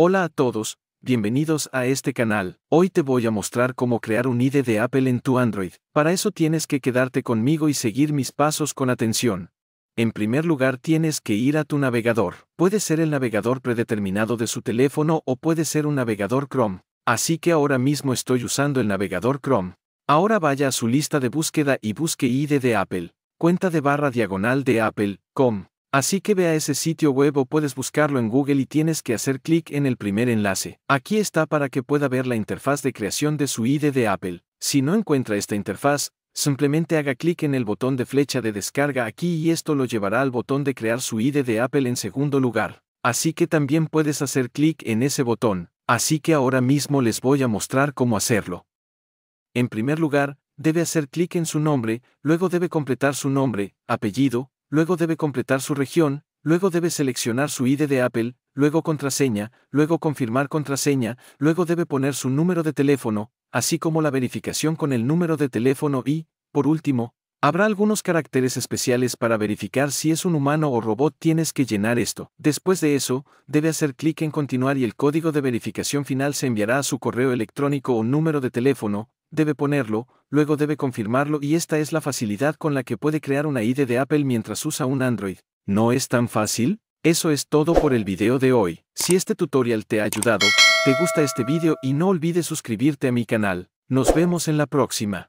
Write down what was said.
Hola a todos, bienvenidos a este canal. Hoy te voy a mostrar cómo crear un ID de Apple en tu Android. Para eso tienes que quedarte conmigo y seguir mis pasos con atención. En primer lugar tienes que ir a tu navegador. Puede ser el navegador predeterminado de su teléfono o puede ser un navegador Chrome. Así que ahora mismo estoy usando el navegador Chrome. Ahora vaya a su lista de búsqueda y busque ID de Apple. Cuenta de barra diagonal de Apple, Así que ve a ese sitio web o puedes buscarlo en Google y tienes que hacer clic en el primer enlace. Aquí está para que pueda ver la interfaz de creación de su ID de Apple. Si no encuentra esta interfaz, simplemente haga clic en el botón de flecha de descarga aquí y esto lo llevará al botón de crear su ID de Apple en segundo lugar. Así que también puedes hacer clic en ese botón. Así que ahora mismo les voy a mostrar cómo hacerlo. En primer lugar, debe hacer clic en su nombre, luego debe completar su nombre, apellido, luego debe completar su región, luego debe seleccionar su ID de Apple, luego contraseña, luego confirmar contraseña, luego debe poner su número de teléfono, así como la verificación con el número de teléfono y, por último, habrá algunos caracteres especiales para verificar si es un humano o robot tienes que llenar esto. Después de eso, debe hacer clic en continuar y el código de verificación final se enviará a su correo electrónico o número de teléfono, Debe ponerlo, luego debe confirmarlo y esta es la facilidad con la que puede crear una ID de Apple mientras usa un Android. ¿No es tan fácil? Eso es todo por el video de hoy. Si este tutorial te ha ayudado, te gusta este video y no olvides suscribirte a mi canal. Nos vemos en la próxima.